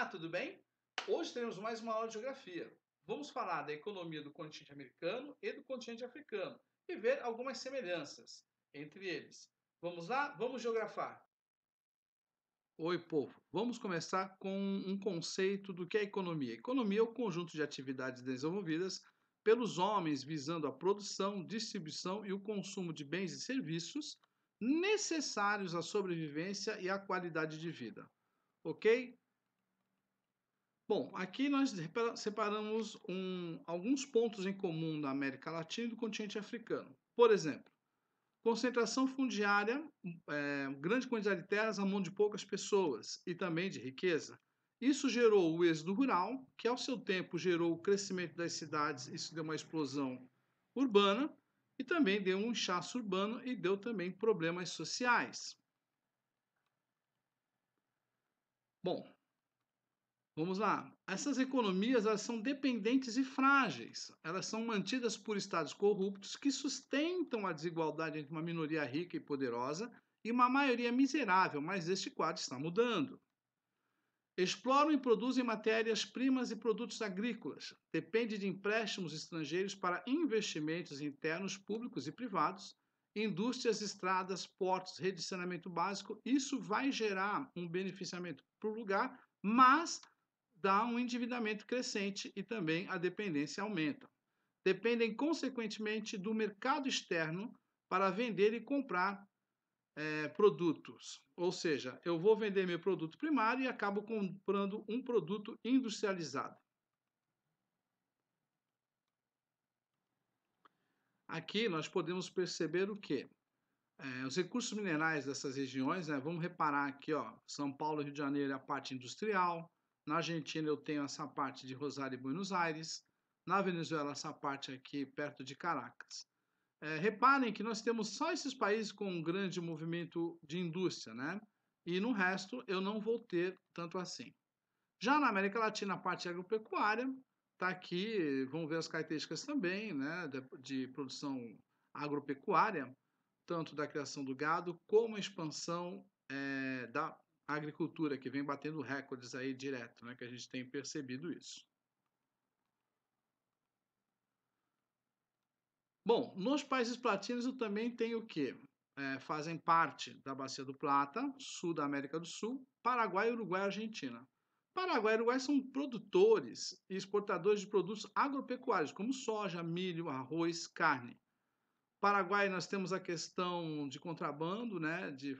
Olá, tudo bem? Hoje teremos mais uma aula de geografia. Vamos falar da economia do continente americano e do continente africano e ver algumas semelhanças entre eles. Vamos lá? Vamos geografar. Oi, povo. Vamos começar com um conceito do que é economia. Economia é o conjunto de atividades desenvolvidas pelos homens visando a produção, distribuição e o consumo de bens e serviços necessários à sobrevivência e à qualidade de vida. Ok? Bom, aqui nós separamos um, alguns pontos em comum da América Latina e do continente africano. Por exemplo, concentração fundiária, hum, é, grande quantidade de terras à mão de poucas pessoas e também de riqueza. Isso gerou o êxodo rural, que ao seu tempo gerou o crescimento das cidades, isso deu uma explosão urbana e também deu um inchaço urbano e deu também problemas sociais. Bom, Vamos lá. Essas economias elas são dependentes e frágeis. Elas são mantidas por estados corruptos que sustentam a desigualdade entre uma minoria rica e poderosa e uma maioria miserável, mas este quadro está mudando. Exploram e produzem matérias-primas e produtos agrícolas. Depende de empréstimos estrangeiros para investimentos internos públicos e privados, indústrias, estradas, portos, rede de saneamento básico. Isso vai gerar um beneficiamento para o lugar, mas dá um endividamento crescente e também a dependência aumenta. Dependem, consequentemente, do mercado externo para vender e comprar é, produtos. Ou seja, eu vou vender meu produto primário e acabo comprando um produto industrializado. Aqui nós podemos perceber o que? É, os recursos minerais dessas regiões, né, vamos reparar aqui, ó, São Paulo Rio de Janeiro é a parte industrial, na Argentina eu tenho essa parte de Rosário e Buenos Aires. Na Venezuela, essa parte aqui perto de Caracas. É, reparem que nós temos só esses países com um grande movimento de indústria, né? E no resto eu não vou ter tanto assim. Já na América Latina, a parte agropecuária está aqui, vamos ver as características também, né? De, de produção agropecuária, tanto da criação do gado como a expansão é, da a agricultura, que vem batendo recordes aí direto, né, que a gente tem percebido isso. Bom, nos países platinos eu também tenho o quê? É, fazem parte da Bacia do Plata, sul da América do Sul, Paraguai, Uruguai e Argentina. Paraguai e Uruguai são produtores e exportadores de produtos agropecuários, como soja, milho, arroz, carne. Paraguai nós temos a questão de contrabando, né, de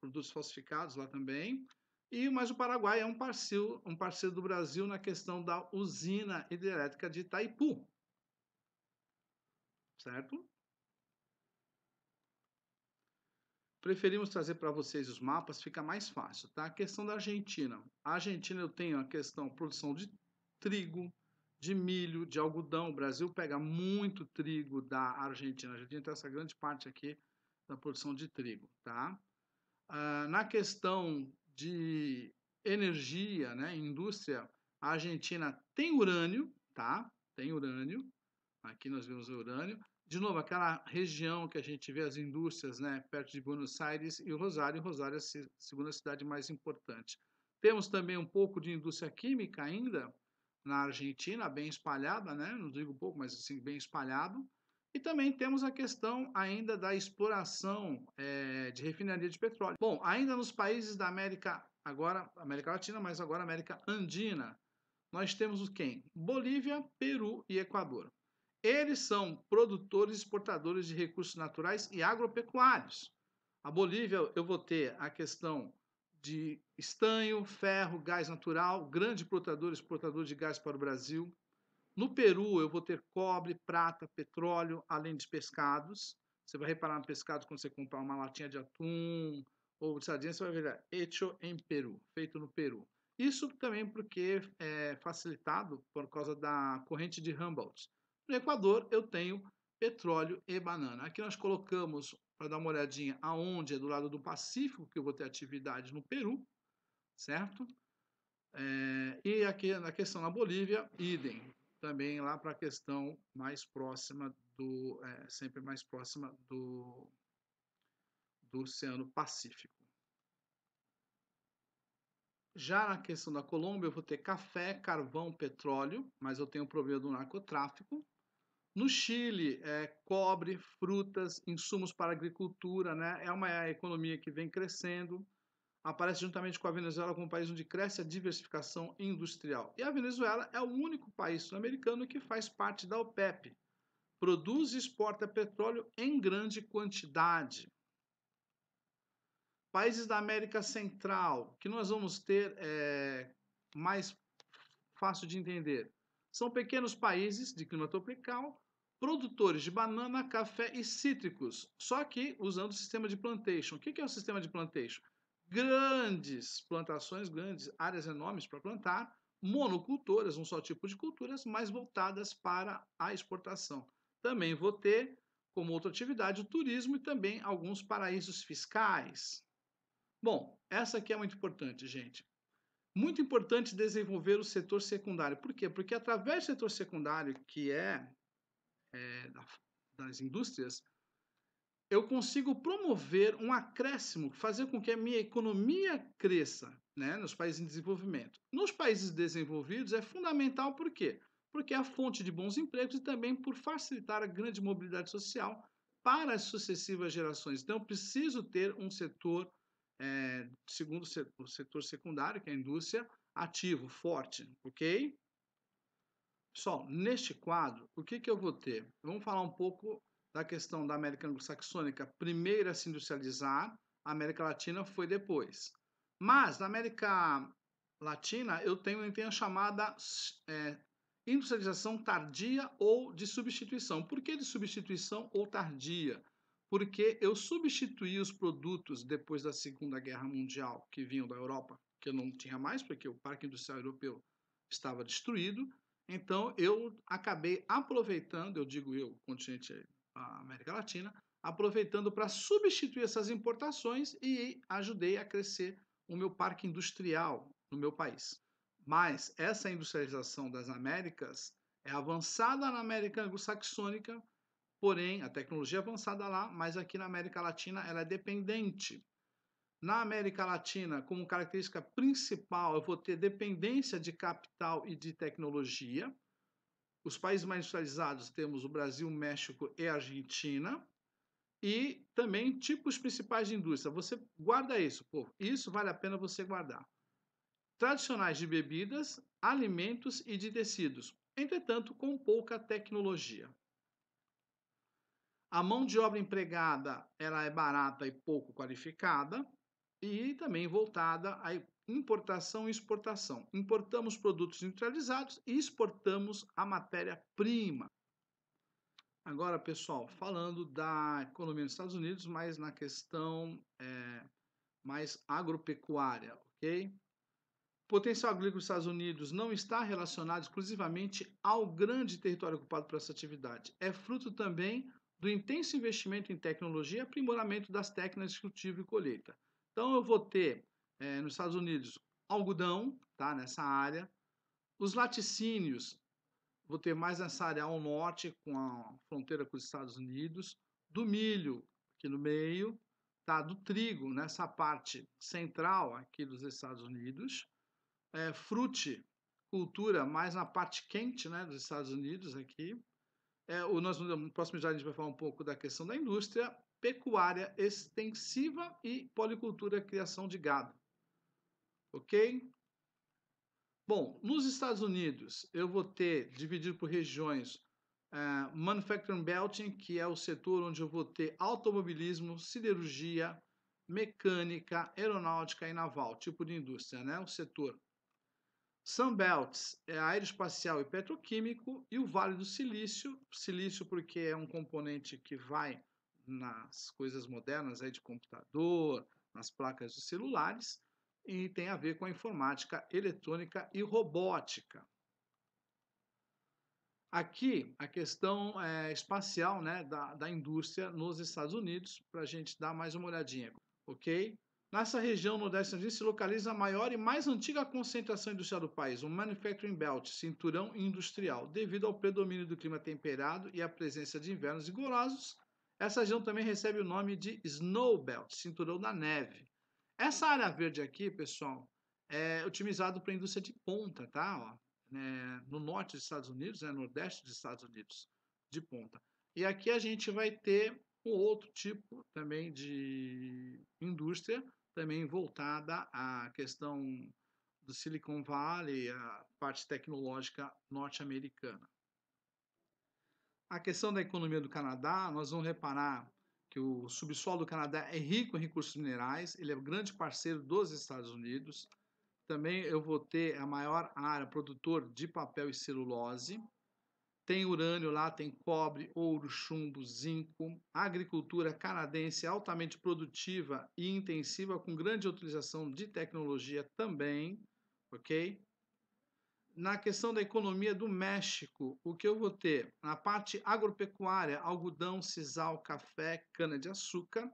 produtos falsificados lá também. E mas o Paraguai é um parceiro, um parceiro do Brasil na questão da usina hidrelétrica de Itaipu. Certo? Preferimos trazer para vocês os mapas, fica mais fácil, tá? A questão da Argentina. A Argentina eu tenho a questão produção de trigo, de milho, de algodão. O Brasil pega muito trigo da Argentina. A Argentina tem essa grande parte aqui da produção de trigo, tá? Ah, na questão de energia, né, indústria, a Argentina tem urânio, tá? Tem urânio. Aqui nós vemos o urânio. De novo, aquela região que a gente vê as indústrias, né, perto de Buenos Aires e Rosário. Rosário é a segunda cidade mais importante. Temos também um pouco de indústria química ainda, na Argentina, bem espalhada, né? não digo pouco, mas assim, bem espalhado. E também temos a questão ainda da exploração é, de refinaria de petróleo. Bom, ainda nos países da América, agora América Latina, mas agora América Andina, nós temos o quem? Bolívia, Peru e Equador. Eles são produtores e exportadores de recursos naturais e agropecuários. A Bolívia, eu vou ter a questão de estanho, ferro, gás natural, grande explotador exportador de gás para o Brasil. No Peru, eu vou ter cobre, prata, petróleo, além de pescados. Você vai reparar no pescado quando você comprar uma latinha de atum ou de sardinha, você vai ver é hecho em Peru, feito no Peru. Isso também porque é facilitado por causa da corrente de Humboldt. No Equador, eu tenho petróleo e banana. Aqui nós colocamos para dar uma olhadinha aonde é do lado do Pacífico que eu vou ter atividade no Peru, certo? É, e aqui na questão na Bolívia, idem, também lá para a questão mais próxima do, é, sempre mais próxima do, do Oceano Pacífico. Já na questão da Colômbia, eu vou ter café, carvão, petróleo, mas eu tenho problema do narcotráfico, no Chile, é, cobre, frutas, insumos para agricultura, né? é uma economia que vem crescendo, aparece juntamente com a Venezuela como um país onde cresce a diversificação industrial. E a Venezuela é o único país sul-americano que faz parte da OPEP, produz e exporta petróleo em grande quantidade. Países da América Central, que nós vamos ter é, mais fácil de entender, são pequenos países de clima tropical produtores de banana, café e cítricos, só que usando o sistema de plantation. O que é o sistema de plantation? Grandes plantações, grandes áreas enormes para plantar, monoculturas, um só tipo de culturas, mas voltadas para a exportação. Também vou ter como outra atividade o turismo e também alguns paraísos fiscais. Bom, essa aqui é muito importante, gente. Muito importante desenvolver o setor secundário. Por quê? Porque através do setor secundário, que é é, das indústrias, eu consigo promover um acréscimo, fazer com que a minha economia cresça né, nos países em desenvolvimento. Nos países desenvolvidos é fundamental por quê? Porque é a fonte de bons empregos e também por facilitar a grande mobilidade social para as sucessivas gerações. Então, eu preciso ter um setor, é, segundo o setor secundário, que é a indústria, ativo, forte, ok? Pessoal, neste quadro, o que, que eu vou ter? Vamos falar um pouco da questão da América Anglo-Saxônica, primeiro a se industrializar, a América Latina foi depois. Mas na América Latina, eu tenho, eu tenho a chamada é, industrialização tardia ou de substituição. Por que de substituição ou tardia? Porque eu substituí os produtos depois da Segunda Guerra Mundial que vinham da Europa, que eu não tinha mais, porque o parque industrial europeu estava destruído, então eu acabei aproveitando, eu digo eu, continente América Latina, aproveitando para substituir essas importações e ajudei a crescer o meu parque industrial no meu país. Mas essa industrialização das Américas é avançada na América anglo-saxônica, porém a tecnologia é avançada lá, mas aqui na América Latina ela é dependente na América Latina, como característica principal, eu vou ter dependência de capital e de tecnologia. Os países mais industrializados temos o Brasil, México e Argentina. E também tipos principais de indústria. Você guarda isso, pô. Isso vale a pena você guardar. Tradicionais de bebidas, alimentos e de tecidos. Entretanto, com pouca tecnologia. A mão de obra empregada ela é barata e pouco qualificada e também voltada à importação e exportação. Importamos produtos industrializados e exportamos a matéria-prima. Agora, pessoal, falando da economia dos Estados Unidos, mas na questão é, mais agropecuária, ok? O potencial agrícola dos Estados Unidos não está relacionado exclusivamente ao grande território ocupado por essa atividade. É fruto também do intenso investimento em tecnologia e aprimoramento das técnicas de cultivo e colheita. Então eu vou ter é, nos Estados Unidos algodão, tá? Nessa área. Os laticínios, vou ter mais nessa área ao norte, com a fronteira com os Estados Unidos. Do milho, aqui no meio, tá? Do trigo, nessa parte central aqui dos Estados Unidos. É, frute, cultura, mais na parte quente, né? Dos Estados Unidos aqui. É, o, no próximo slide a gente vai falar um pouco da questão da indústria pecuária extensiva e policultura criação de gado. Ok? Bom, nos Estados Unidos eu vou ter dividido por regiões uh, Manufacturing Belting, que é o setor onde eu vou ter automobilismo, siderurgia, mecânica, aeronáutica e naval, tipo de indústria, né? O setor. Sunbelts é aeroespacial e petroquímico e o Vale do Silício, silício porque é um componente que vai nas coisas modernas aí de computador, nas placas de celulares, e tem a ver com a informática eletrônica e robótica. Aqui, a questão é, espacial né, da, da indústria nos Estados Unidos, para a gente dar mais uma olhadinha, ok? Nessa região nordeste se localiza a maior e mais antiga concentração industrial do país, o Manufacturing Belt, cinturão industrial. Devido ao predomínio do clima temperado e à presença de invernos rigorosos, essa região também recebe o nome de Snowbelt, cinturão da neve. Essa área verde aqui, pessoal, é otimizado para a indústria de ponta, tá? Ó, né? No norte dos Estados Unidos, né? nordeste dos Estados Unidos, de ponta. E aqui a gente vai ter um outro tipo também de indústria, também voltada à questão do Silicon Valley, a parte tecnológica norte-americana a questão da economia do Canadá, nós vamos reparar que o subsolo do Canadá é rico em recursos minerais, ele é um grande parceiro dos Estados Unidos. Também eu vou ter a maior área produtor de papel e celulose. Tem urânio lá, tem cobre, ouro, chumbo, zinco. A agricultura canadense é altamente produtiva e intensiva, com grande utilização de tecnologia também, ok? na questão da economia do México, o que eu vou ter na parte agropecuária, algodão, sisal, café, cana-de-açúcar,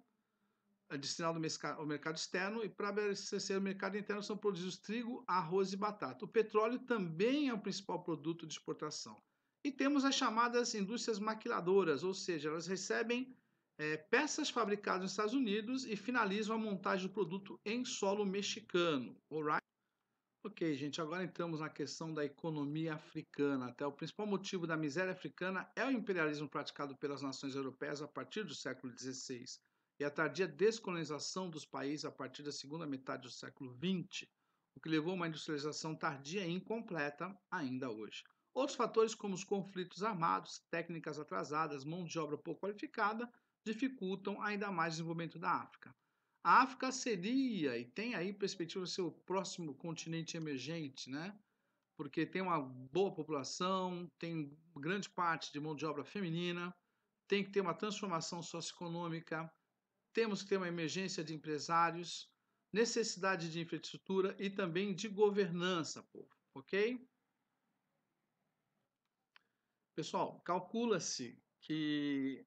é, destinado ao mercado externo, e para abastecer o mercado interno são produzidos trigo, arroz e batata. O petróleo também é o principal produto de exportação. E temos as chamadas indústrias maquiladoras, ou seja, elas recebem é, peças fabricadas nos Estados Unidos e finalizam a montagem do produto em solo mexicano. Alright? Ok, gente, agora entramos na questão da economia africana. Até o principal motivo da miséria africana é o imperialismo praticado pelas nações europeias a partir do século XVI e a tardia descolonização dos países a partir da segunda metade do século XX, o que levou a uma industrialização tardia e incompleta ainda hoje. Outros fatores, como os conflitos armados, técnicas atrasadas, mão de obra pouco qualificada, dificultam ainda mais o desenvolvimento da África. A África seria e tem aí perspectiva de ser o próximo continente emergente, né? Porque tem uma boa população, tem grande parte de mão de obra feminina, tem que ter uma transformação socioeconômica, temos que ter uma emergência de empresários, necessidade de infraestrutura e também de governança, povo, ok? Pessoal, calcula-se que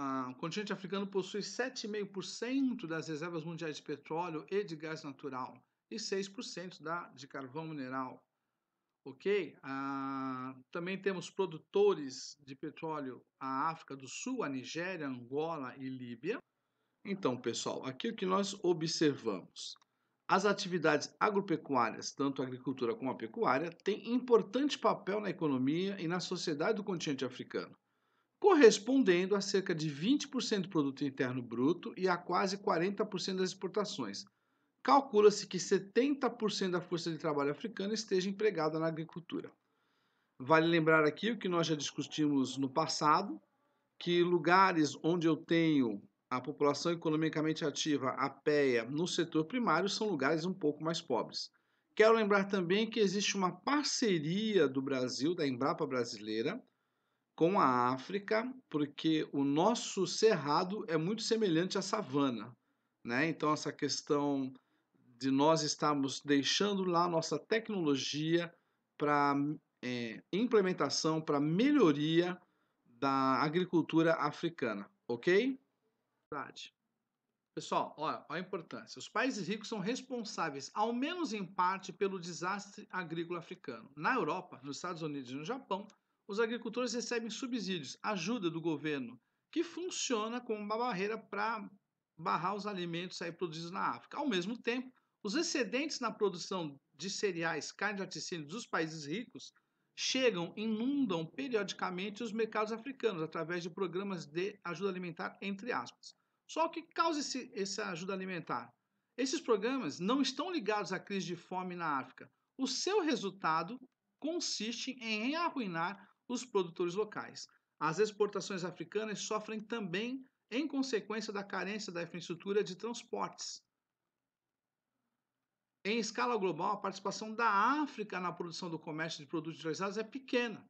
ah, o continente africano possui 7,5% das reservas mundiais de petróleo e de gás natural e 6% da, de carvão mineral. Ok? Ah, também temos produtores de petróleo a África do Sul, a Nigéria, Angola e Líbia. Então, pessoal, aqui o que nós observamos. As atividades agropecuárias, tanto a agricultura como a pecuária, têm importante papel na economia e na sociedade do continente africano correspondendo a cerca de 20% do produto interno bruto e a quase 40% das exportações. Calcula-se que 70% da força de trabalho africana esteja empregada na agricultura. Vale lembrar aqui o que nós já discutimos no passado, que lugares onde eu tenho a população economicamente ativa, a PEA, no setor primário são lugares um pouco mais pobres. Quero lembrar também que existe uma parceria do Brasil, da Embrapa brasileira, com a África, porque o nosso cerrado é muito semelhante à savana. Né? Então, essa questão de nós estarmos deixando lá nossa tecnologia para é, implementação, para melhoria da agricultura africana, ok? Verdade. Pessoal, olha, olha a importância. Os países ricos são responsáveis, ao menos em parte, pelo desastre agrícola africano. Na Europa, nos Estados Unidos e no Japão, os agricultores recebem subsídios, ajuda do governo, que funciona como uma barreira para barrar os alimentos aí produzidos na África. Ao mesmo tempo, os excedentes na produção de cereais, carne e laticínios dos países ricos chegam, inundam periodicamente os mercados africanos através de programas de ajuda alimentar, entre aspas. Só o que causa esse, essa ajuda alimentar? Esses programas não estão ligados à crise de fome na África. O seu resultado consiste em arruinar os produtores locais. As exportações africanas sofrem também em consequência da carência da infraestrutura de transportes. Em escala global, a participação da África na produção do comércio de produtos industrializados é pequena.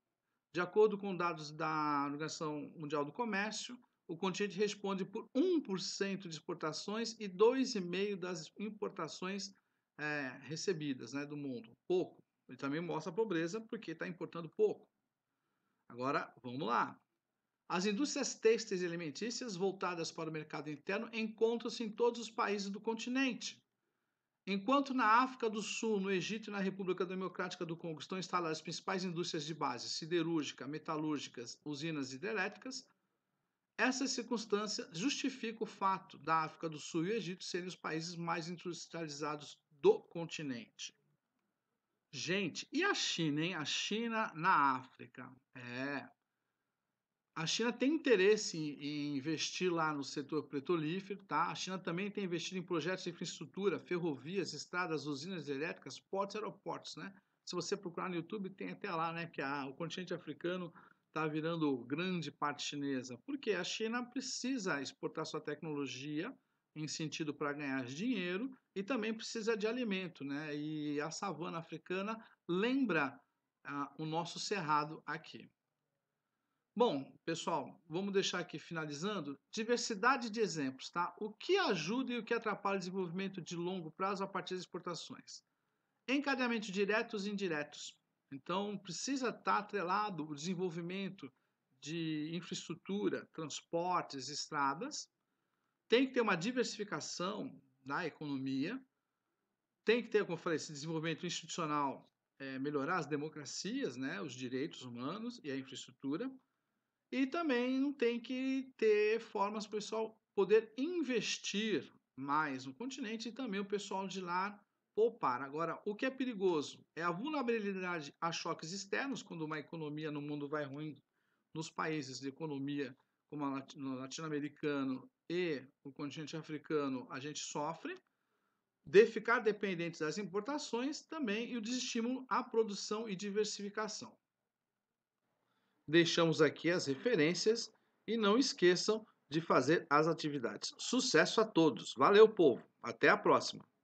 De acordo com dados da Organização Mundial do Comércio, o continente responde por 1% de exportações e 2,5% das importações é, recebidas né, do mundo. Pouco. Ele também mostra a pobreza porque está importando pouco. Agora, vamos lá. As indústrias têxteis e alimentícias voltadas para o mercado interno encontram-se em todos os países do continente. Enquanto na África do Sul, no Egito e na República Democrática do Congo estão instaladas as principais indústrias de base, siderúrgica, metalúrgicas, usinas hidrelétricas, essa circunstância justifica o fato da África do Sul e o Egito serem os países mais industrializados do continente. Gente, e a China, hein? A China na África. É. A China tem interesse em, investir lá no setor petrolífero, tá? A China também tem investido em projetos de infraestrutura, ferrovias, estradas, usinas elétricas, portos e aeroportos, né? Se você procurar no YouTube, tem até lá, né? Que a, o continente africano está virando grande parte chinesa. Porque a China precisa exportar sua tecnologia, em sentido para ganhar dinheiro e também precisa de alimento, né? E a savana africana lembra ah, o nosso cerrado aqui. Bom, pessoal, vamos deixar aqui finalizando. Diversidade de exemplos, tá? O que ajuda e o que atrapalha o desenvolvimento de longo prazo a partir das exportações? Encadeamento diretos e indiretos. Então, precisa estar tá atrelado o desenvolvimento de infraestrutura, transportes, estradas, tem que ter uma diversificação na economia, tem que ter, como eu falei, esse desenvolvimento institucional, é, melhorar as democracias, né, os direitos humanos e a infraestrutura, e também tem que ter formas para o pessoal poder investir mais no continente e também o pessoal de lá poupar. Agora, o que é perigoso é a vulnerabilidade a choques externos, quando uma economia no mundo vai ruim, nos países de economia como a latino-americano e o continente africano, a gente sofre de ficar dependentes das importações também e o desestímulo à produção e diversificação. Deixamos aqui as referências e não esqueçam de fazer as atividades. Sucesso a todos. Valeu, povo. Até a próxima.